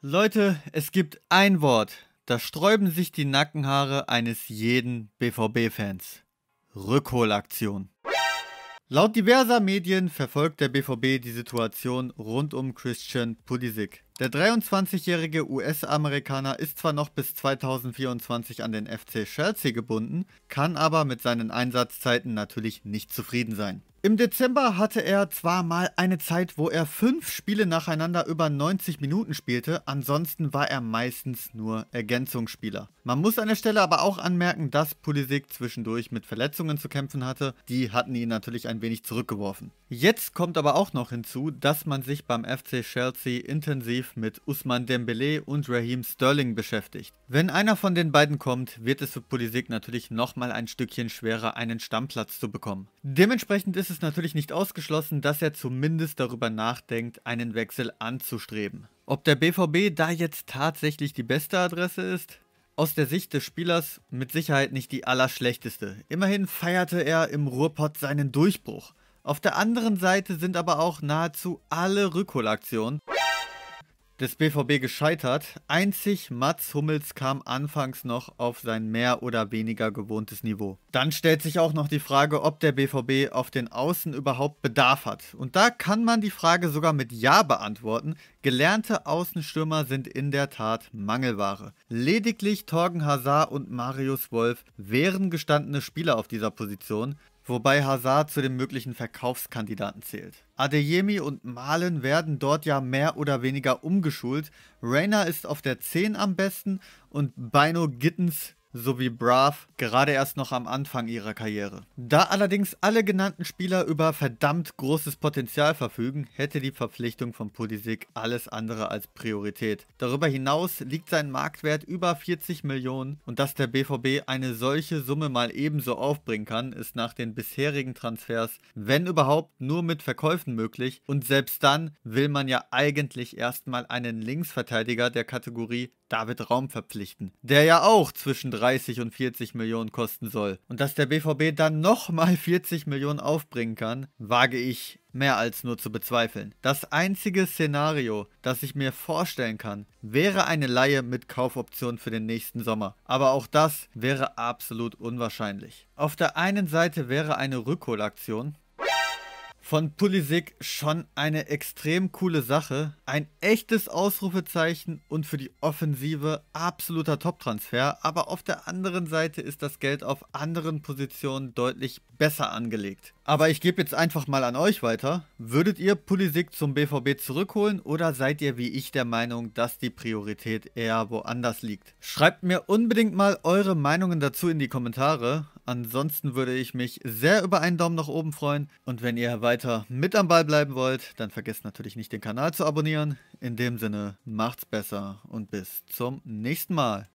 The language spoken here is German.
Leute, es gibt ein Wort, da sträuben sich die Nackenhaare eines jeden BVB-Fans. Rückholaktion. Laut diverser Medien verfolgt der BVB die Situation rund um Christian Pulisic. Der 23-jährige US-Amerikaner ist zwar noch bis 2024 an den FC Chelsea gebunden, kann aber mit seinen Einsatzzeiten natürlich nicht zufrieden sein. Im Dezember hatte er zwar mal eine Zeit, wo er fünf Spiele nacheinander über 90 Minuten spielte, ansonsten war er meistens nur Ergänzungsspieler. Man muss an der Stelle aber auch anmerken, dass Pulisic zwischendurch mit Verletzungen zu kämpfen hatte, die hatten ihn natürlich ein wenig zurückgeworfen. Jetzt kommt aber auch noch hinzu, dass man sich beim FC Chelsea intensiv mit Usman Dembele und Raheem Sterling beschäftigt. Wenn einer von den beiden kommt, wird es für Pulisic natürlich nochmal ein Stückchen schwerer, einen Stammplatz zu bekommen. Dementsprechend ist ist es natürlich nicht ausgeschlossen, dass er zumindest darüber nachdenkt, einen Wechsel anzustreben. Ob der BVB da jetzt tatsächlich die beste Adresse ist? Aus der Sicht des Spielers mit Sicherheit nicht die allerschlechteste. Immerhin feierte er im Ruhrpott seinen Durchbruch. Auf der anderen Seite sind aber auch nahezu alle Rückholaktionen des BVB gescheitert. Einzig Mats Hummels kam anfangs noch auf sein mehr oder weniger gewohntes Niveau. Dann stellt sich auch noch die Frage, ob der BVB auf den Außen überhaupt Bedarf hat. Und da kann man die Frage sogar mit Ja beantworten. Gelernte Außenstürmer sind in der Tat Mangelware. Lediglich Torgen Hazard und Marius Wolf wären gestandene Spieler auf dieser Position wobei Hazard zu den möglichen Verkaufskandidaten zählt. Adeyemi und Malen werden dort ja mehr oder weniger umgeschult. Rainer ist auf der 10 am besten und Bino Gittens sowie Brath gerade erst noch am Anfang ihrer Karriere. Da allerdings alle genannten Spieler über verdammt großes Potenzial verfügen, hätte die Verpflichtung von Pulisic alles andere als Priorität. Darüber hinaus liegt sein Marktwert über 40 Millionen und dass der BVB eine solche Summe mal ebenso aufbringen kann, ist nach den bisherigen Transfers, wenn überhaupt, nur mit Verkäufen möglich und selbst dann will man ja eigentlich erstmal einen Linksverteidiger der Kategorie David Raum verpflichten, der ja auch zwischen 30 und 40 Millionen kosten soll. Und dass der BVB dann nochmal 40 Millionen aufbringen kann, wage ich mehr als nur zu bezweifeln. Das einzige Szenario, das ich mir vorstellen kann, wäre eine Laie mit Kaufoption für den nächsten Sommer. Aber auch das wäre absolut unwahrscheinlich. Auf der einen Seite wäre eine Rückholaktion, von Pulisic schon eine extrem coole Sache. Ein echtes Ausrufezeichen und für die Offensive absoluter Top-Transfer. Aber auf der anderen Seite ist das Geld auf anderen Positionen deutlich besser angelegt. Aber ich gebe jetzt einfach mal an euch weiter. Würdet ihr Pulisic zum BVB zurückholen oder seid ihr wie ich der Meinung, dass die Priorität eher woanders liegt? Schreibt mir unbedingt mal eure Meinungen dazu in die Kommentare. Ansonsten würde ich mich sehr über einen Daumen nach oben freuen. Und wenn ihr weiter mit am Ball bleiben wollt, dann vergesst natürlich nicht den Kanal zu abonnieren. In dem Sinne, macht's besser und bis zum nächsten Mal.